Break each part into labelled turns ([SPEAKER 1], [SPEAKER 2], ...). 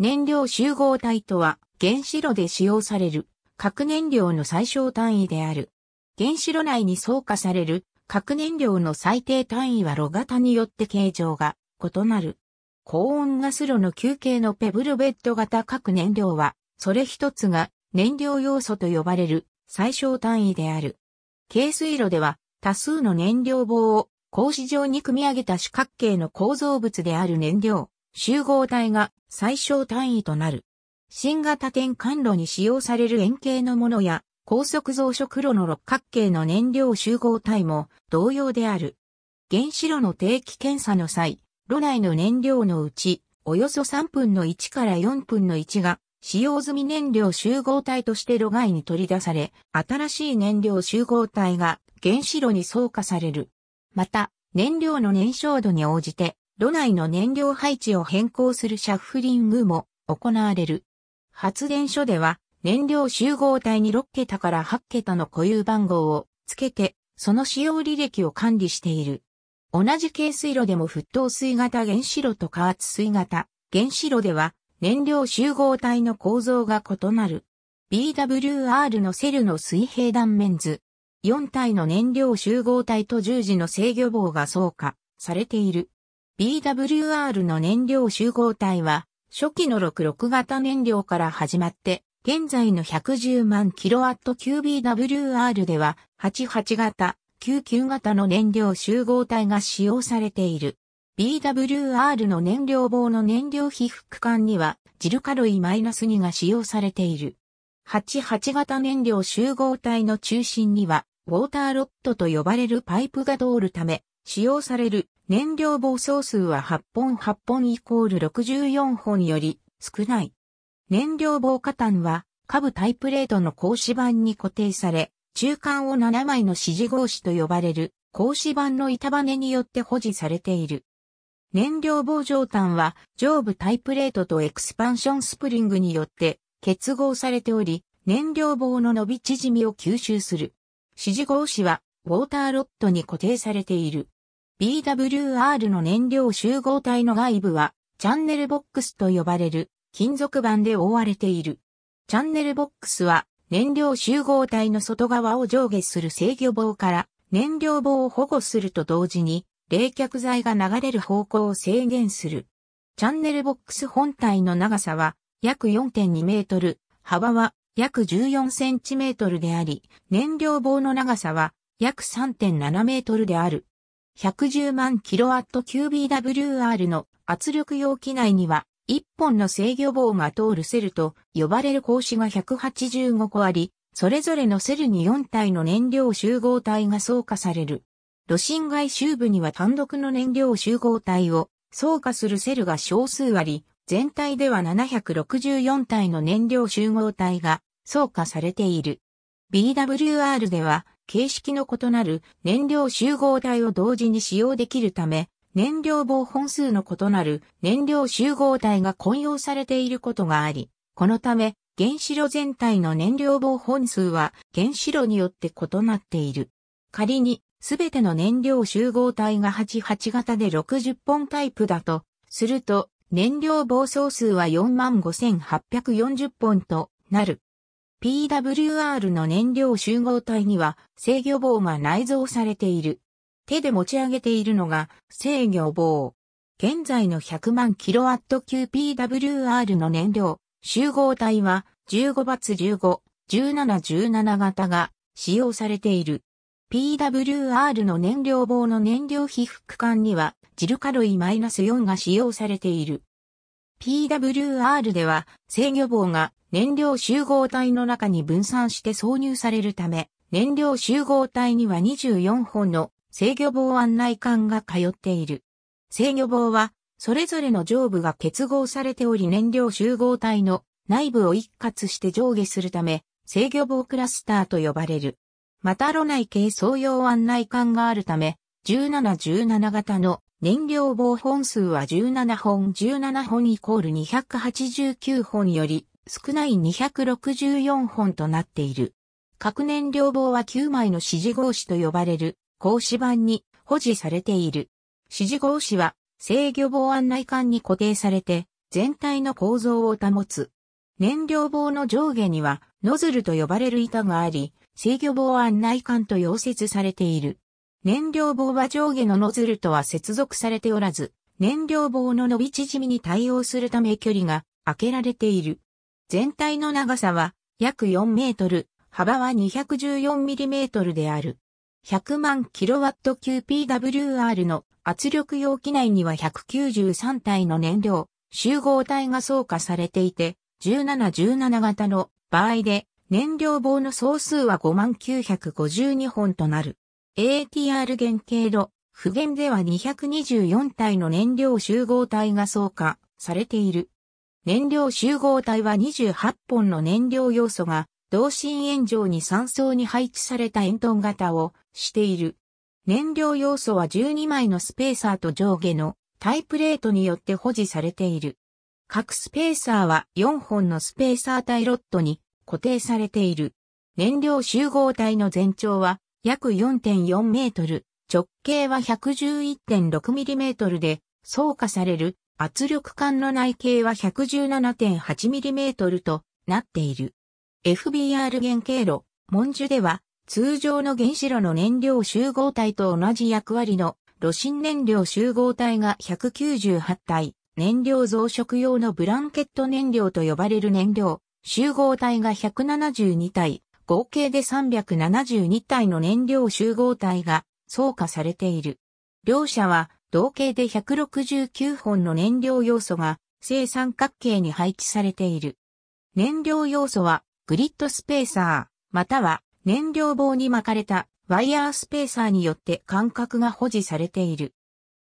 [SPEAKER 1] 燃料集合体とは、原子炉で使用される核燃料の最小単位である。原子炉内に装化される核燃料の最低単位は炉型によって形状が異なる。高温ガス炉の球形のペブルベッド型核燃料は、それ一つが燃料要素と呼ばれる最小単位である。軽水炉では多数の燃料棒を格子状に組み上げた四角形の構造物である燃料集合体が最小単位となる。新型転換炉に使用される円形のものや、高速増殖炉の六角形の燃料集合体も同様である。原子炉の定期検査の際、炉内の燃料のうち、およそ3分の1から4分の1が、使用済み燃料集合体として炉外に取り出され、新しい燃料集合体が原子炉に挿化される。また、燃料の燃焼度に応じて、炉内の燃料配置を変更するシャッフリングも行われる。発電所では燃料集合体に6桁から8桁の固有番号をつけて、その使用履歴を管理している。同じ軽水炉でも沸騰水型原子炉と加圧水型原子炉では燃料集合体の構造が異なる。BWR のセルの水平断面図。4体の燃料集合体と十字の制御棒が相加されている。BWR の燃料集合体は、初期の66型燃料から始まって、現在の110万 kW9BWR では、88型、99型の燃料集合体が使用されている。BWR の燃料棒の燃料被覆管には、ジルカロイ -2 が使用されている。88型燃料集合体の中心には、ウォーターロットと呼ばれるパイプが通るため、使用される燃料暴走数は8本8本イコール64本より少ない。燃料棒加炭は下部タイプレートの格子板に固定され、中間を7枚の指示格子と呼ばれる格子板の板バネによって保持されている。燃料棒上端は上部タイプレートとエクスパンションスプリングによって結合されており、燃料棒の伸び縮みを吸収する。指示格子はウォーターロットに固定されている。BWR の燃料集合体の外部は、チャンネルボックスと呼ばれる金属板で覆われている。チャンネルボックスは、燃料集合体の外側を上下する制御棒から燃料棒を保護すると同時に冷却剤が流れる方向を制限する。チャンネルボックス本体の長さは約4.2メートル、幅は約14センチメートルであり、燃料棒の長さは約3.7メートルである。110万 kWqbWr の圧力容器内には、1本の制御棒が通るセルと呼ばれる格子が185個あり、それぞれのセルに4体の燃料集合体が装化される。炉心外周部には単独の燃料集合体を装化するセルが少数あり、全体では764体の燃料集合体が装化されている。BWR では形式の異なる燃料集合体を同時に使用できるため、燃料棒本数の異なる燃料集合体が混用されていることがあり、このため原子炉全体の燃料棒本数は原子炉によって異なっている。仮にすべての燃料集合体が88型で60本タイプだと、すると燃料棒総数は45,840本となる。PWR の燃料集合体には制御棒が内蔵されている。手で持ち上げているのが制御棒。現在の100万 kW 級 PWR の燃料集合体は15バツ15、17、17型が使用されている。PWR の燃料棒の燃料被覆管にはジルカロイ -4 が使用されている。PWR では制御棒が燃料集合体の中に分散して挿入されるため、燃料集合体には24本の制御棒案内管が通っている。制御棒は、それぞれの上部が結合されており燃料集合体の内部を一括して上下するため、制御棒クラスターと呼ばれる。また炉内系総用案内管があるため、1717 17型の燃料棒本数は17本17本イコール289本より少ない264本となっている。核燃料棒は9枚の指示格子と呼ばれる格子板に保持されている。指示格子は制御棒案内管に固定されて全体の構造を保つ。燃料棒の上下にはノズルと呼ばれる板があり、制御棒案内管と溶接されている。燃料棒は上下のノズルとは接続されておらず、燃料棒の伸び縮みに対応するため距離が開けられている。全体の長さは約4メートル、幅は214ミリメートルである。100万キロワット級 PWR の圧力容器内には193体の燃料、集合体が装加されていて、1717型の場合で燃料棒の総数は5952本となる。ATR 原型炉、不原では224体の燃料集合体が総化されている。燃料集合体は28本の燃料要素が、同心円状に3層に配置された円筒型をしている。燃料要素は12枚のスペーサーと上下のタイプレートによって保持されている。各スペーサーは4本のスペーサー体ロットに固定されている。燃料集合体の全長は約4.4メートル、直径は1 1 1 6トルで、装化される圧力管の内径は1 1 7 8トルとなっている。FBR 原経炉、モンジュでは、通常の原子炉の燃料集合体と同じ役割の炉心燃料集合体が198体、燃料増殖用のブランケット燃料と呼ばれる燃料集合体が172体、合計で372体の燃料集合体が装化されている。両者は同型で169本の燃料要素が正三角形に配置されている。燃料要素はグリッドスペーサー、または燃料棒に巻かれたワイヤースペーサーによって間隔が保持されている。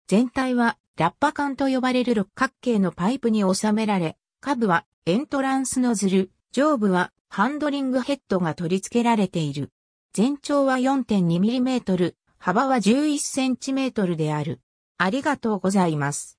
[SPEAKER 1] 全体はラッパ管と呼ばれる六角形のパイプに収められ、下部はエントランスノズル、上部はハンドリングヘッドが取り付けられている。全長は 4.2mm、幅は 11cm である。ありがとうございます。